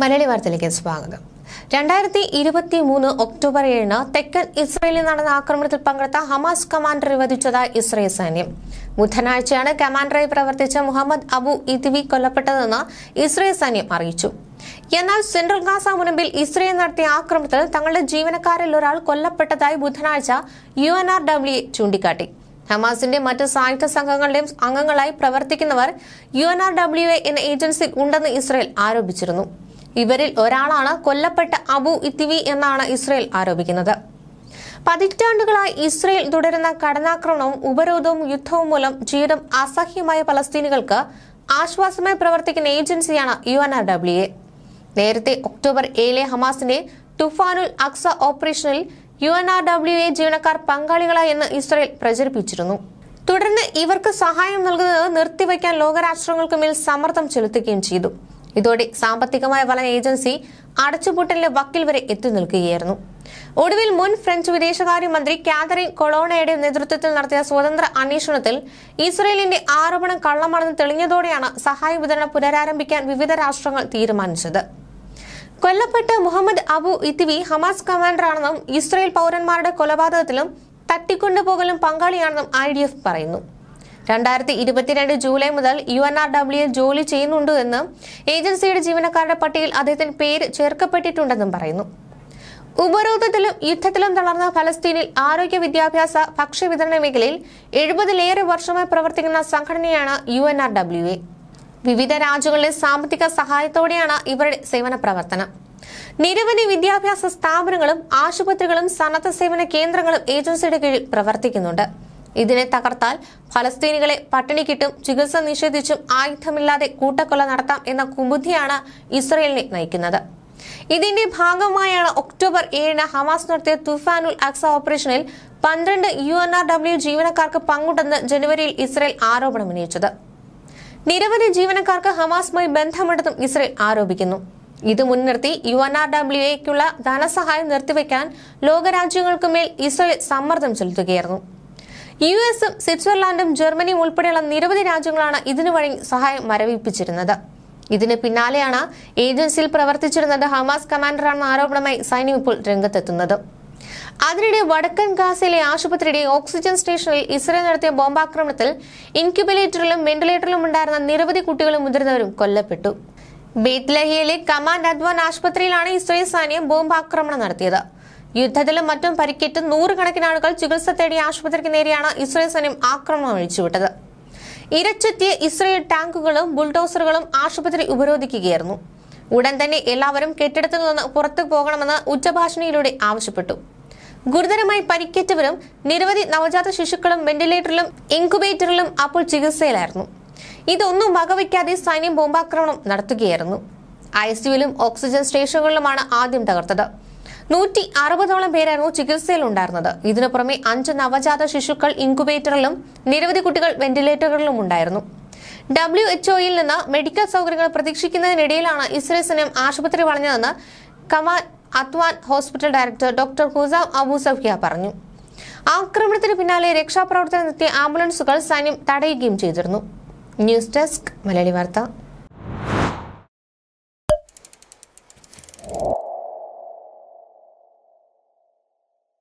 മലയാളി വാർത്തയിലേക്ക് സ്വാഗതം രണ്ടായിരത്തി ഇരുപത്തി മൂന്ന് ഒക്ടോബർ ഏഴിന് തെക്കൻ ഇസ്രയേലിൽ നടന്ന ആക്രമണത്തിൽ പങ്കെടുത്ത ഹമാസ് കമാൻഡറെ വധിച്ചതായി ഇസ്രയേൽ സൈന്യം ബുധനാഴ്ചയാണ് കമാൻഡറായി പ്രവർത്തിച്ച മുഹമ്മദ് അബു ഇദ്വി കൊല്ലപ്പെട്ടതെന്ന് ഇസ്രയേൽ സൈന്യം അറിയിച്ചു എന്നാൽ സെൻട്രൽ ഗാസ മുനമ്പിൽ ഇസ്രയേൽ നടത്തിയ ആക്രമണത്തിൽ തങ്ങളുടെ ജീവനക്കാരിൽ ഒരാൾ കൊല്ലപ്പെട്ടതായി ബുധനാഴ്ച യു എൻ ആർ ഡബ്ല്യു ചൂണ്ടിക്കാട്ടി ഹമാസിന്റെ മറ്റ് സായുധ സംഘങ്ങളുടെയും അംഗങ്ങളായി പ്രവർത്തിക്കുന്നവർ U N R W A എന്ന ഏജൻസി ഉണ്ടെന്ന് ഇസ്രയേൽ ആരോപിച്ചിരുന്നു ഇവരിൽ ഒരാളാണ് കൊല്ലപ്പെട്ട അബു ഇത്തിവി എന്നാണ് ഇസ്രയേൽ ആരോപിക്കുന്നത് പതിറ്റാണ്ടുകളായി ഇസ്രയേൽ തുടരുന്ന കടനാക്രമണവും ഉപരോധവും യുദ്ധവും മൂലം ജീവിതം അസഹ്യമായ പലസ്തീനികൾക്ക് ആശ്വാസമായി പ്രവർത്തിക്കുന്ന ഏജൻസിയാണ് U N R W A നേരത്തെ ഒക്ടോബർ ഏഴിലെ ഹമാസിന്റെ തുഫാനുൽ അക്സ ഓപ്പറേഷനിൽ U N R W A ജീവനക്കാർ എന്ന് ഇസ്രയേൽ പ്രചരിപ്പിച്ചിരുന്നു തുടർന്ന് ഇവർക്ക് സഹായം നൽകുന്നത് നിർത്തിവെക്കാൻ മേൽ സമ്മർദ്ദം ചെലുത്തുകയും ചെയ്തു ഇതോടെ സാമ്പത്തികമായ വലൻ ഏജൻസി അടച്ചുപൂട്ടലിന്റെ വക്കിൽ വരെ എത്തി നിൽക്കുകയായിരുന്നു ഒടുവിൽ മുൻ ഫ്രഞ്ച് വിദേശകാര്യമന്ത്രി കാതറിൻ കൊളോണയുടെ നേതൃത്വത്തിൽ നടത്തിയ സ്വതന്ത്ര അന്വേഷണത്തിൽ ഇസ്രയേലിന്റെ ആരോപണം കള്ളമാണെന്ന് തെളിഞ്ഞതോടെയാണ് സഹായ വിതരണം പുനരാരംഭിക്കാൻ വിവിധ രാഷ്ട്രങ്ങൾ തീരുമാനിച്ചത് കൊല്ലപ്പെട്ട മുഹമ്മദ് അബു ഇത്തിവി ഹമാസ് കമാൻഡറാണെന്നും ഇസ്രയേൽ പൗരന്മാരുടെ കൊലപാതകത്തിലും തട്ടിക്കൊണ്ടുപോകലും പങ്കാളിയാണെന്നും ഐ പറയുന്നു രണ്ടായിരത്തി ഇരുപത്തിരണ്ട് ജൂലൈ മുതൽ യു എൻ ആർ ഡബ്ല്യുയിൽ ജോലി ചെയ്യുന്നുണ്ട് എന്നും ഏജൻസിയുടെ ജീവനക്കാരുടെ പട്ടികയിൽ അദ്ദേഹത്തിന് പേര് ചേർക്കപ്പെട്ടിട്ടുണ്ടെന്നും പറയുന്നു ഉപരോധത്തിലും യുദ്ധത്തിലും തളർന്ന ഫലസ്തീനിൽ ആരോഗ്യ വിദ്യാഭ്യാസ ഭക്ഷ്യവിതരണ മേഖലയിൽ എഴുപതിലേറെ വർഷമായി പ്രവർത്തിക്കുന്ന സംഘടനയാണ് U N R W A വിവിധ രാജ്യങ്ങളിലെ സാമ്പത്തിക സഹായത്തോടെയാണ് ഇവരുടെ സേവന പ്രവർത്തനം നിരവധി വിദ്യാഭ്യാസ സ്ഥാപനങ്ങളും ആശുപത്രികളും സന്നദ്ധ സേവന കേന്ദ്രങ്ങളും ഏജൻസിയുടെ കീഴിൽ പ്രവർത്തിക്കുന്നുണ്ട് ഇതിനെ തകർത്താൽ ഫലസ്തീനികളെ പട്ടിണി കിട്ടും ചികിത്സ നിഷേധിച്ചും ആയുധമില്ലാതെ കൂട്ടക്കൊല നടത്താം എന്ന കുബുദ്ധിയാണ് ഇസ്രയേലിനെ നയിക്കുന്നത് ഇതിന്റെ ഭാഗമായാണ് ഒക്ടോബർ ഏഴിന് ഹമാസ് നടത്തിയ തുഫാനുൽ അക്സ ഓപ്പറേഷനിൽ പന്ത്രണ്ട് യു എൻ ആർ ഡബ്ല്യു ജീവനക്കാർക്ക് പങ്കുണ്ടെന്ന് ജനുവരിയിൽ ഇസ്രയേൽ ആരോപണം ഉന്നയിച്ചത് നിരവധി ജീവനക്കാർക്ക് ഹമാസുമായി ബന്ധമുണ്ടെന്നും ഇസ്രയേൽ ആരോപിക്കുന്നു ഇത് മുൻനിർത്തി യു എൻ ആർ ഡബ്ല്യു എക്കുള്ള ധനസഹായം നിർത്തിവെക്കാൻ ലോകരാജ്യങ്ങൾക്കുമേൽ ഇസ്രയേൽ സമ്മർദ്ദം ചെലുത്തുകയായിരുന്നു യു എസും സ്വിറ്റ്സർലാൻഡും ജർമ്മനിയും ഉൾപ്പെടെയുള്ള നിരവധി രാജ്യങ്ങളാണ് ഇതിനു വഴി സഹായം മരവിപ്പിച്ചിരുന്നത് ഇതിന് പിന്നാലെയാണ് ഏജൻസിയിൽ പ്രവർത്തിച്ചിരുന്നത് ഹമാസ് കമാൻഡറാണെന്ന ആരോപണമായി സൈന്യം ഇപ്പോൾ രംഗത്തെത്തുന്നത് അതിനിടെ വടക്കൻ ഗാസയിലെ ആശുപത്രിയുടെ ഓക്സിജൻ സ്റ്റേഷനിൽ ഇസ്രയേൽ നടത്തിയ ബോംബാക്രമണത്തിൽ ഇൻക്യുബിലേറ്ററിലും വെന്റിലേറ്ററിലും ഉണ്ടായിരുന്ന നിരവധി കുട്ടികളും മുതിർന്നവരും കൊല്ലപ്പെട്ടു ബേത്ലഹിയിലെ കമാൻഡ് അദ്വാൻ ആശുപത്രിയിലാണ് ഇസ്രയേൽ സൈന്യം ബോംബാക്രമണം നടത്തിയത് യുദ്ധത്തിലും മറ്റും പരിക്കേറ്റ് നൂറുകണക്കിന് ആളുകൾ ചികിത്സ തേടി ആശുപത്രിക്ക് നേരെയാണ് ഇസ്രയേൽ സൈന്യം ആക്രമണം അഴിച്ചുവിട്ടത് ഇരച്ചെത്തിയ ഇസ്രയേൽ ടാങ്കുകളും ബുൾഡോസറുകളും ആശുപത്രി ഉപരോധിക്കുകയായിരുന്നു ഉടൻ തന്നെ എല്ലാവരും കെട്ടിടത്തിൽ നിന്ന് പുറത്തു പോകണമെന്ന് ഉച്ചഭാഷണിയിലൂടെ ആവശ്യപ്പെട്ടു ഗുരുതരമായി പരിക്കേറ്റവരും നിരവധി നവജാത ശിശുക്കളും വെന്റിലേറ്ററിലും ഇൻക്യുബേറ്ററിലും അപ്പോൾ ചികിത്സയിലായിരുന്നു ഇതൊന്നും വകവയ്ക്കാതെ സൈന്യം ബോംബാക്രമണം നടത്തുകയായിരുന്നു ഐ സിയുവിലും ഓക്സിജൻ സ്റ്റേഷനുകളിലുമാണ് ആദ്യം തകർത്തത് നൂറ്റി അറുപതോളം പേരായിരുന്നു ചികിത്സയിലുണ്ടായിരുന്നത് ഇതിനു പുറമെ അഞ്ച് നവജാത ശിശുക്കൾ ഇൻകുബേറ്ററിലും നിരവധി കുട്ടികൾ വെന്റിലേറ്ററുകളിലും ഉണ്ടായിരുന്നു ഡബ്ല്യു എച്ച്ഒയിൽ നിന്ന് മെഡിക്കൽ സൗകര്യങ്ങൾ പ്രതീക്ഷിക്കുന്നതിനിടയിലാണ് ഇസ്രേൽ സൈന്യം ആശുപത്രി വളഞ്ഞതെന്ന് Kamal Adwan hospital director doctor Husam Abu Safiya പറഞ്ഞു ആക്രമണത്തിന് പിന്നാലെ നിർത്തിയ ആംബുലൻസുകൾ സൈന്യം തടയുകയും ചെയ്തിരുന്നു ന്യൂസ് ഡെസ്ക് മലയാളി വാർത്ത